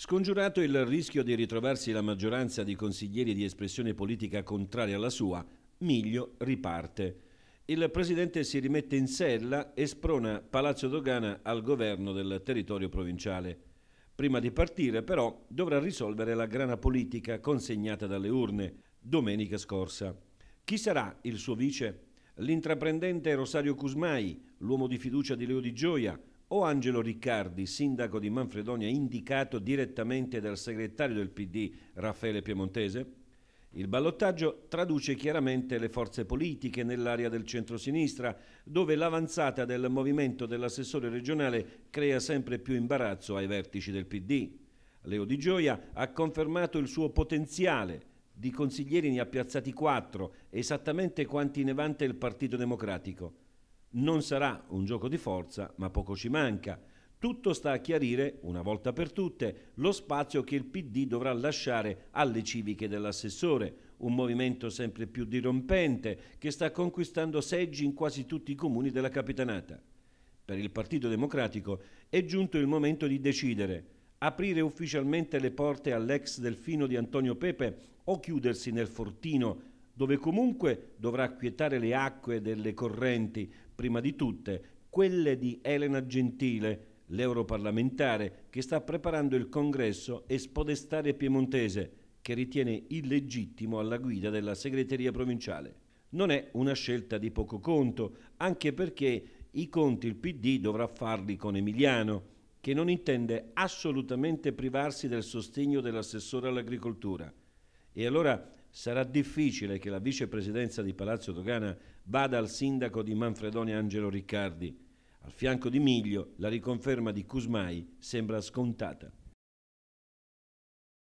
Scongiurato il rischio di ritrovarsi la maggioranza di consiglieri di espressione politica contraria alla sua, Miglio riparte. Il presidente si rimette in sella e sprona Palazzo Dogana al governo del territorio provinciale. Prima di partire, però, dovrà risolvere la grana politica consegnata dalle urne domenica scorsa. Chi sarà il suo vice? L'intraprendente Rosario Cusmai, l'uomo di fiducia di Leo Di Gioia, o Angelo Riccardi, sindaco di Manfredonia, indicato direttamente dal segretario del PD Raffaele Piemontese? Il ballottaggio traduce chiaramente le forze politiche nell'area del centrosinistra, dove l'avanzata del movimento dell'assessore regionale crea sempre più imbarazzo ai vertici del PD. Leo Di Gioia ha confermato il suo potenziale. Di consiglieri ne ha piazzati quattro, esattamente quanti ne vanta il Partito Democratico. Non sarà un gioco di forza, ma poco ci manca. Tutto sta a chiarire, una volta per tutte, lo spazio che il PD dovrà lasciare alle civiche dell'assessore, un movimento sempre più dirompente che sta conquistando seggi in quasi tutti i comuni della capitanata. Per il Partito Democratico è giunto il momento di decidere, aprire ufficialmente le porte all'ex delfino di Antonio Pepe o chiudersi nel fortino dove comunque dovrà quietare le acque delle correnti, prima di tutte quelle di Elena Gentile, l'europarlamentare che sta preparando il congresso Espodestare Piemontese, che ritiene illegittimo alla guida della segreteria provinciale. Non è una scelta di poco conto, anche perché i conti il PD dovrà farli con Emiliano, che non intende assolutamente privarsi del sostegno dell'assessore all'agricoltura. E allora sarà difficile che la vicepresidenza di Palazzo Dogana vada al sindaco di Manfredonia Angelo Riccardi. Al fianco di Miglio la riconferma di Cusmai sembra scontata.